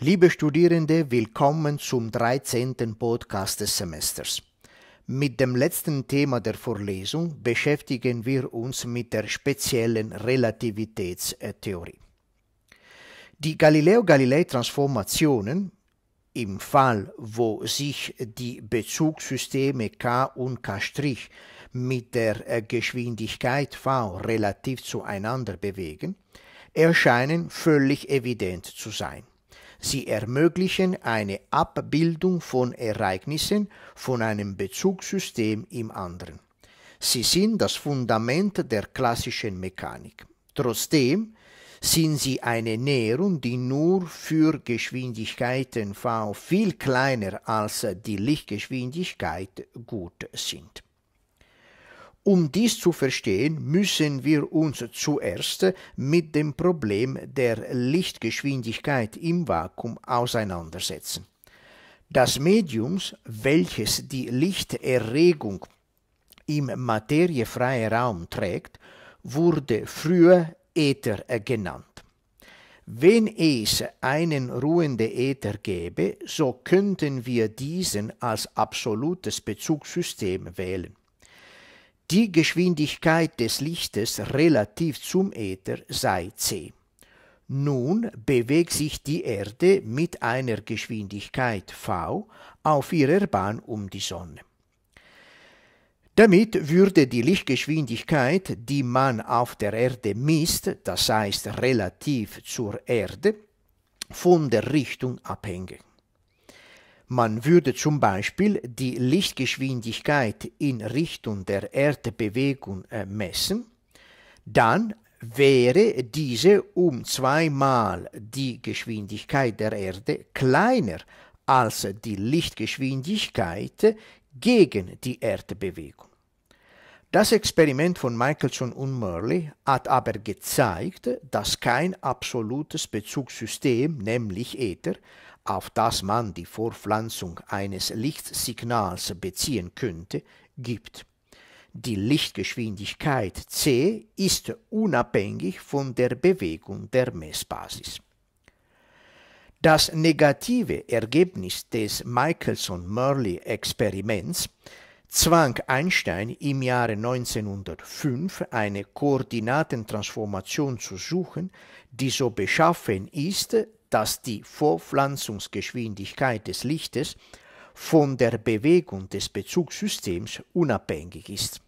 Liebe Studierende, willkommen zum 13. Podcast des Semesters. Mit dem letzten Thema der Vorlesung beschäftigen wir uns mit der speziellen Relativitätstheorie. Die Galileo-Galilei-Transformationen, im Fall, wo sich die Bezugssysteme k und k' mit der äh, Geschwindigkeit v relativ zueinander bewegen, erscheinen völlig evident zu sein. Sie ermöglichen eine Abbildung von Ereignissen von einem Bezugssystem im anderen. Sie sind das Fundament der klassischen Mechanik. Trotzdem sind sie eine Näherung, die nur für Geschwindigkeiten v viel kleiner als die Lichtgeschwindigkeit gut sind. Um dies zu verstehen, müssen wir uns zuerst mit dem Problem der Lichtgeschwindigkeit im Vakuum auseinandersetzen. Das Medium, welches die Lichterregung im materiefreien Raum trägt, wurde früher Äther genannt. Wenn es einen ruhenden Äther gäbe, so könnten wir diesen als absolutes Bezugssystem wählen. Die Geschwindigkeit des Lichtes relativ zum Äther sei c. Nun bewegt sich die Erde mit einer Geschwindigkeit v auf ihrer Bahn um die Sonne. Damit würde die Lichtgeschwindigkeit, die man auf der Erde misst, das heißt relativ zur Erde, von der Richtung abhängen. Man würde zum Beispiel die Lichtgeschwindigkeit in Richtung der Erdbewegung äh, messen, dann wäre diese um zweimal die Geschwindigkeit der Erde kleiner als die Lichtgeschwindigkeit gegen die Erdbewegung. Das Experiment von Michelson und Murley hat aber gezeigt, dass kein absolutes Bezugssystem, nämlich Äther, auf das man die Vorpflanzung eines Lichtsignals beziehen könnte, gibt. Die Lichtgeschwindigkeit c ist unabhängig von der Bewegung der Messbasis. Das negative Ergebnis des Michelson-Murley-Experiments zwang Einstein im Jahre 1905 eine Koordinatentransformation zu suchen, die so beschaffen ist, dass die Vorpflanzungsgeschwindigkeit des Lichtes von der Bewegung des Bezugssystems unabhängig ist.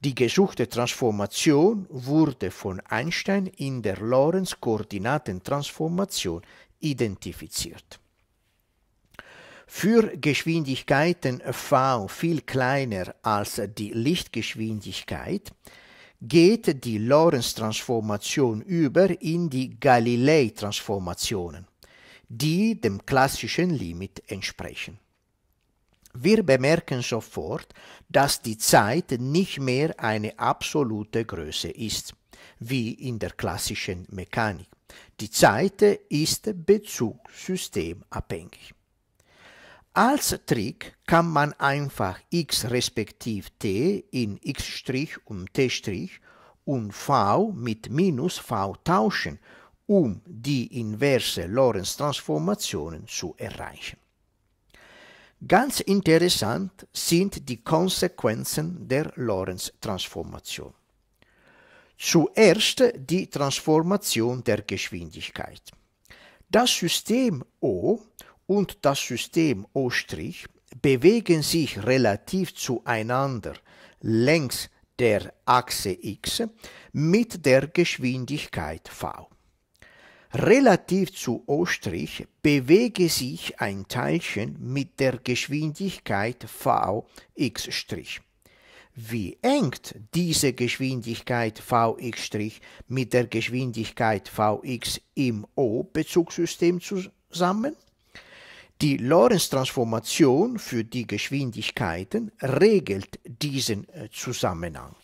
Die gesuchte Transformation wurde von Einstein in der Lorentz-Koordinatentransformation identifiziert. Für Geschwindigkeiten v viel kleiner als die Lichtgeschwindigkeit geht die Lorentz-Transformation über in die Galilei-Transformationen, die dem klassischen Limit entsprechen. Wir bemerken sofort, dass die Zeit nicht mehr eine absolute Größe ist, wie in der klassischen Mechanik. Die Zeit ist bezugssystemabhängig. Als Trick kann man einfach x respektiv t in x' und t' und v mit minus v tauschen, um die inverse Lorentz-Transformationen zu erreichen. Ganz interessant sind die Konsequenzen der Lorentz-Transformation. Zuerst die Transformation der Geschwindigkeit. Das System O und das System O' bewegen sich relativ zueinander längs der Achse x mit der Geschwindigkeit v. Relativ zu O' bewege sich ein Teilchen mit der Geschwindigkeit Vx'. Wie engt diese Geschwindigkeit Vx' mit der Geschwindigkeit Vx im O-Bezugssystem zusammen? Die Lorentz-Transformation für die Geschwindigkeiten regelt diesen äh, Zusammenhang.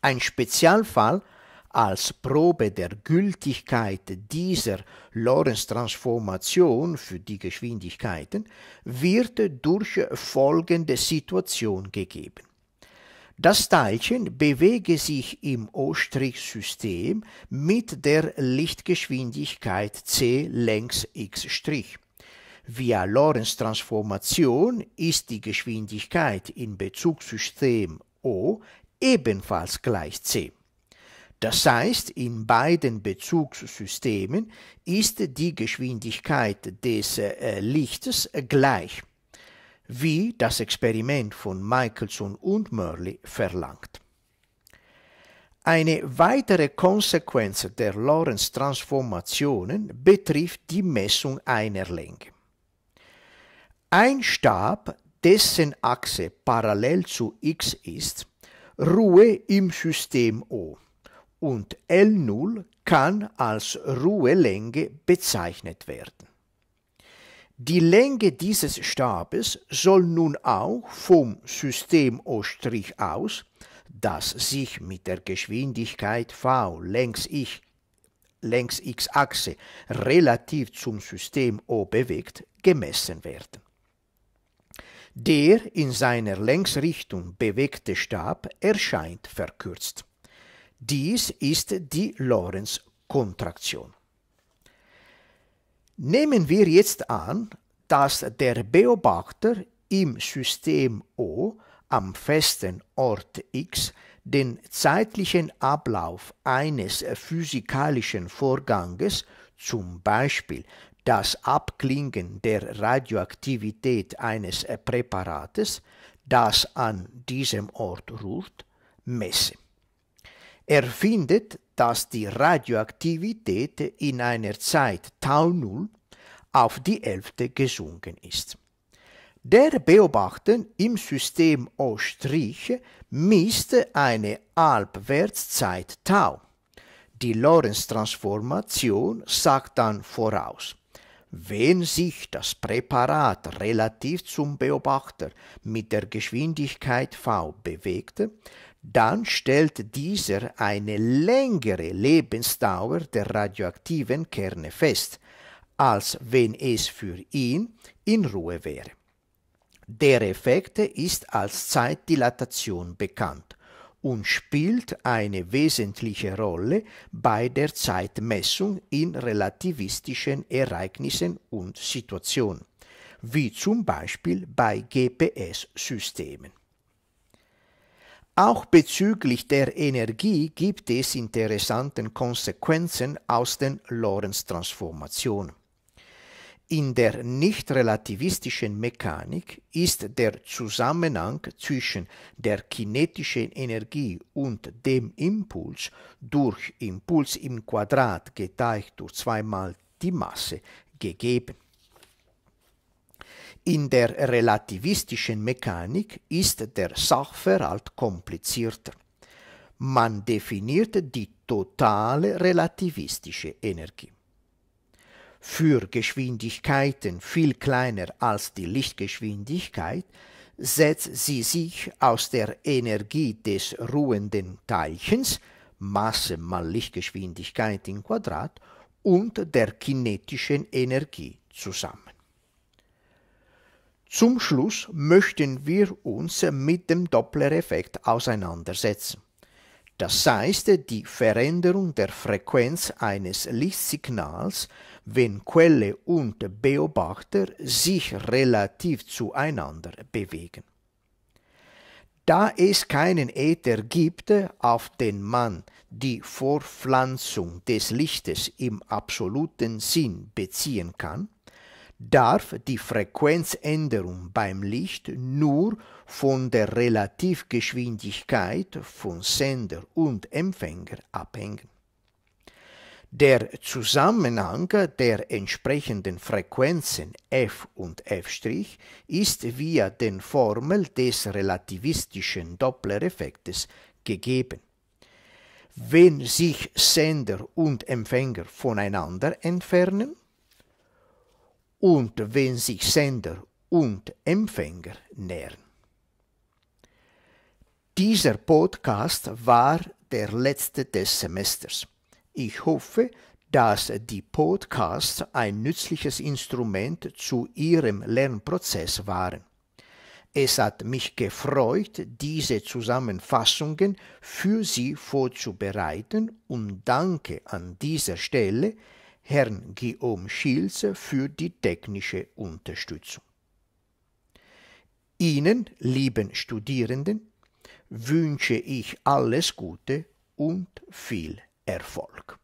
Ein Spezialfall als Probe der Gültigkeit dieser Lorentz-Transformation für die Geschwindigkeiten wird durch folgende Situation gegeben. Das Teilchen bewege sich im O-System mit der Lichtgeschwindigkeit c längs x'. Via Lorentz-Transformation ist die Geschwindigkeit im Bezugssystem O ebenfalls gleich c. Das heißt, in beiden Bezugssystemen ist die Geschwindigkeit des äh, Lichtes gleich wie das Experiment von Michelson und Murley verlangt. Eine weitere Konsequenz der Lorentz-Transformationen betrifft die Messung einer Länge. Ein Stab, dessen Achse parallel zu x ist, ruhe im System O und L0 kann als Ruhelänge bezeichnet werden. Die Länge dieses Stabes soll nun auch vom System O' aus, das sich mit der Geschwindigkeit v längs ich längs x-Achse relativ zum System O bewegt, gemessen werden. Der in seiner Längsrichtung bewegte Stab erscheint verkürzt. Dies ist die Lorentz-Kontraktion. Nehmen wir jetzt an, dass der Beobachter im System O am festen Ort x den zeitlichen Ablauf eines physikalischen Vorganges, zum Beispiel das Abklingen der Radioaktivität eines Präparates, das an diesem Ort ruht, messe. Er findet, dass die Radioaktivität in einer Zeit Tau Null auf die Hälfte gesunken ist. Der Beobachter im System O' misst eine Halbwertszeit Tau. Die Lorentz-Transformation sagt dann voraus. Wenn sich das Präparat relativ zum Beobachter mit der Geschwindigkeit v bewegte, dann stellt dieser eine längere Lebensdauer der radioaktiven Kerne fest, als wenn es für ihn in Ruhe wäre. Der Effekt ist als Zeitdilatation bekannt und spielt eine wesentliche Rolle bei der Zeitmessung in relativistischen Ereignissen und Situationen, wie zum Beispiel bei GPS-Systemen. Auch bezüglich der Energie gibt es interessante Konsequenzen aus den Lorentz-Transformationen. In der nicht-relativistischen Mechanik ist der Zusammenhang zwischen der kinetischen Energie und dem Impuls durch Impuls im Quadrat geteilt durch zweimal die Masse gegeben. In der relativistischen Mechanik ist der Sachverhalt komplizierter. Man definiert die totale relativistische Energie für Geschwindigkeiten viel kleiner als die Lichtgeschwindigkeit, setzt sie sich aus der Energie des ruhenden Teilchens, Masse mal Lichtgeschwindigkeit im Quadrat, und der kinetischen Energie zusammen. Zum Schluss möchten wir uns mit dem Dopplereffekt auseinandersetzen. Das heißt, die Veränderung der Frequenz eines Lichtsignals wenn Quelle und Beobachter sich relativ zueinander bewegen. Da es keinen Äther gibt, auf den man die Vorpflanzung des Lichtes im absoluten Sinn beziehen kann, darf die Frequenzänderung beim Licht nur von der Relativgeschwindigkeit von Sender und Empfänger abhängen. Der Zusammenhang der entsprechenden Frequenzen f und f' ist via den Formel des relativistischen Dopplereffektes gegeben. Wenn sich Sender und Empfänger voneinander entfernen und wenn sich Sender und Empfänger nähern. Dieser Podcast war der letzte des Semesters. Ich hoffe, dass die Podcasts ein nützliches Instrument zu Ihrem Lernprozess waren. Es hat mich gefreut, diese Zusammenfassungen für Sie vorzubereiten und danke an dieser Stelle Herrn Guillaume Schils für die technische Unterstützung. Ihnen, lieben Studierenden, wünsche ich alles Gute und viel Erfolg.